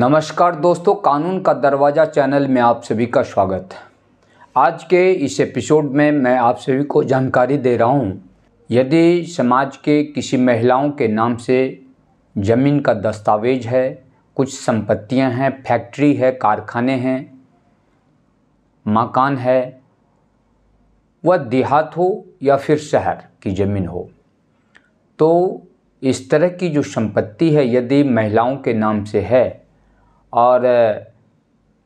नमस्कार दोस्तों कानून का दरवाज़ा चैनल में आप सभी का स्वागत है आज के इस एपिसोड में मैं आप सभी को जानकारी दे रहा हूँ यदि समाज के किसी महिलाओं के नाम से ज़मीन का दस्तावेज है कुछ संपत्तियां हैं फैक्ट्री है कारखाने हैं मकान है वह देहात हो या फिर शहर की ज़मीन हो तो इस तरह की जो संपत्ति है यदि महिलाओं के नाम से है और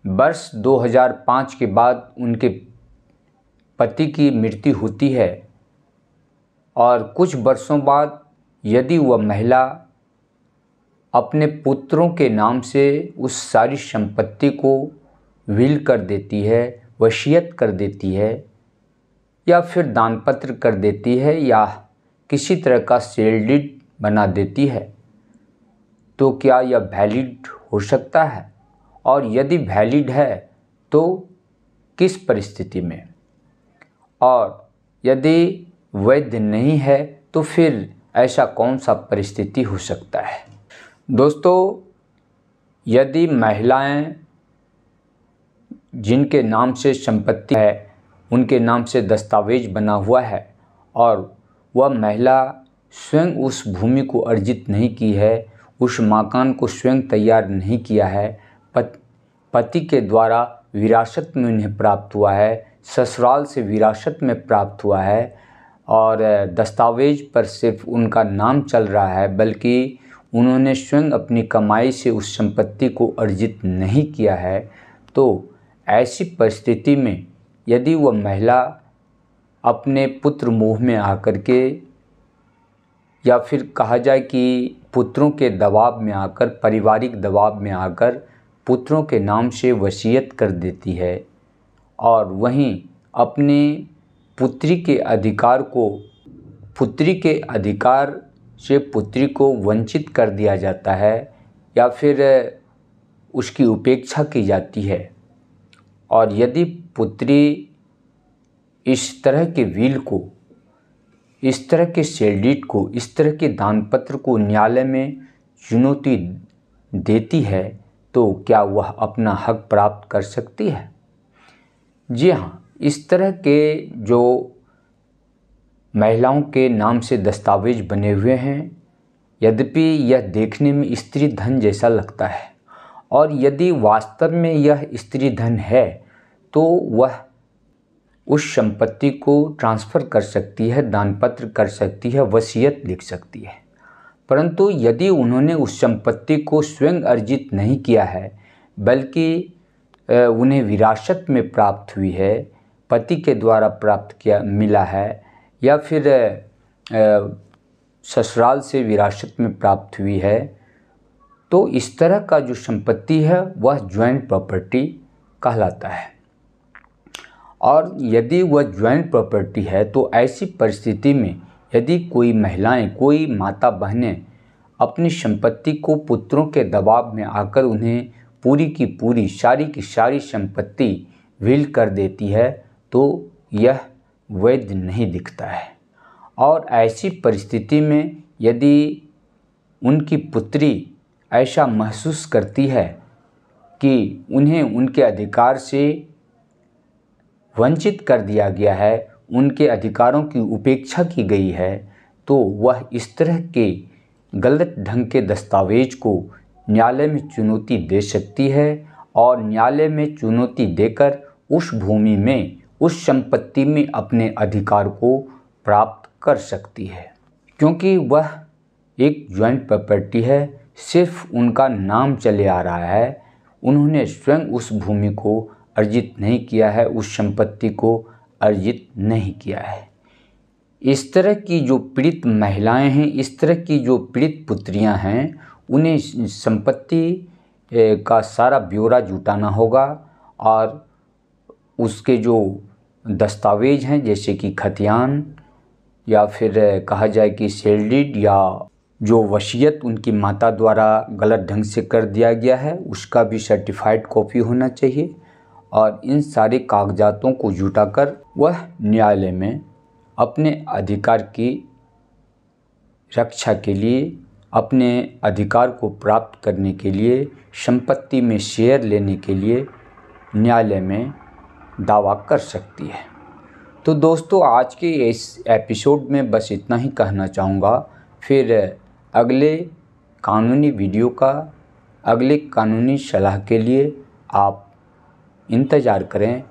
वर्ष 2005 के बाद उनके पति की मृत्यु होती है और कुछ वर्षों बाद यदि वह महिला अपने पुत्रों के नाम से उस सारी संपत्ति को विल कर देती है वसीयत कर देती है या फिर दानपत्र कर देती है या किसी तरह का सेल बना देती है तो क्या यह वैलिड हो सकता है और यदि वैलिड है तो किस परिस्थिति में और यदि वैध नहीं है तो फिर ऐसा कौन सा परिस्थिति हो सकता है दोस्तों यदि महिलाएं जिनके नाम से संपत्ति है उनके नाम से दस्तावेज बना हुआ है और वह महिला स्वयं उस भूमि को अर्जित नहीं की है उस मकान को स्वयं तैयार नहीं किया है पत, पति के द्वारा विरासत में उन्हें प्राप्त हुआ है ससुराल से विरासत में प्राप्त हुआ है और दस्तावेज पर सिर्फ उनका नाम चल रहा है बल्कि उन्होंने स्वयं अपनी कमाई से उस संपत्ति को अर्जित नहीं किया है तो ऐसी परिस्थिति में यदि वह महिला अपने पुत्र मोह में आकर के या फिर कहा जाए कि पुत्रों के दबाव में आकर पारिवारिक दबाव में आकर पुत्रों के नाम से वसीयत कर देती है और वहीं अपने पुत्री के अधिकार को पुत्री के अधिकार से पुत्री को वंचित कर दिया जाता है या फिर उसकी उपेक्षा की जाती है और यदि पुत्री इस तरह के व्हील को इस तरह के सेलडीट को इस तरह के दान पत्र को न्यायालय में चुनौती देती है तो क्या वह अपना हक प्राप्त कर सकती है जी हाँ इस तरह के जो महिलाओं के नाम से दस्तावेज बने हुए हैं यद्यपि यह देखने में स्त्री धन जैसा लगता है और यदि वास्तव में यह स्त्री धन है तो वह उस संपत्ति को ट्रांसफ़र कर सकती है दानपत्र कर सकती है वसीयत लिख सकती है परंतु यदि उन्होंने उस संपत्ति को स्वयं अर्जित नहीं किया है बल्कि उन्हें विरासत में प्राप्त हुई है पति के द्वारा प्राप्त किया मिला है या फिर ससुराल से विरासत में प्राप्त हुई है तो इस तरह का जो संपत्ति है वह ज्वाइंट प्रॉपर्टी कहलाता है और यदि वह ज्वाइंट प्रॉपर्टी है तो ऐसी परिस्थिति में यदि कोई महिलाएं कोई माता बहनें अपनी संपत्ति को पुत्रों के दबाव में आकर उन्हें पूरी की पूरी सारी की सारी संपत्ति विल कर देती है तो यह वैध नहीं दिखता है और ऐसी परिस्थिति में यदि उनकी पुत्री ऐसा महसूस करती है कि उन्हें उनके अधिकार से वंचित कर दिया गया है उनके अधिकारों की उपेक्षा की गई है तो वह इस तरह के गलत ढंग के दस्तावेज को न्यायालय में चुनौती दे सकती है और न्यायालय में चुनौती देकर उस भूमि में उस संपत्ति में अपने अधिकार को प्राप्त कर सकती है क्योंकि वह एक ज्वाइंट प्रॉपर्टी है सिर्फ उनका नाम चले आ रहा है उन्होंने स्वयं उस भूमि को अर्जित नहीं किया है उस संपत्ति को अर्जित नहीं किया है इस तरह की जो पीड़ित महिलाएं हैं इस तरह की जो पीड़ित पुत्रियां हैं उन्हें संपत्ति का सारा ब्यौरा जुटाना होगा और उसके जो दस्तावेज हैं जैसे कि खतियान या फिर कहा जाए कि सेल्डिड या जो वसीयत उनकी माता द्वारा गलत ढंग से कर दिया गया है उसका भी सर्टिफाइड कॉपी होना चाहिए और इन सारे कागजातों को जुटाकर वह न्यायालय में अपने अधिकार की रक्षा के लिए अपने अधिकार को प्राप्त करने के लिए संपत्ति में शेयर लेने के लिए न्यायालय में दावा कर सकती है तो दोस्तों आज के इस एपिसोड में बस इतना ही कहना चाहूँगा फिर अगले कानूनी वीडियो का अगले कानूनी सलाह के लिए आप इंतज़ार करें